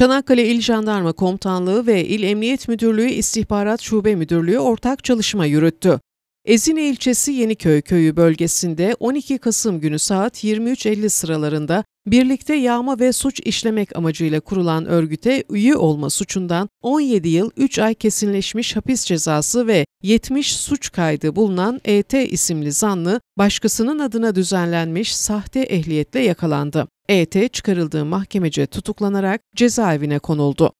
Çanakkale İl Jandarma Komutanlığı ve İl Emniyet Müdürlüğü İstihbarat Şube Müdürlüğü ortak çalışma yürüttü. Ezine ilçesi Yeniköy köyü bölgesinde 12 Kasım günü saat 23.50 sıralarında birlikte yağma ve suç işlemek amacıyla kurulan örgüte üye olma suçundan 17 yıl 3 ay kesinleşmiş hapis cezası ve 70 suç kaydı bulunan ET isimli zanlı başkasının adına düzenlenmiş sahte ehliyetle yakalandı. ET çıkarıldığı mahkemece tutuklanarak cezaevine konuldu.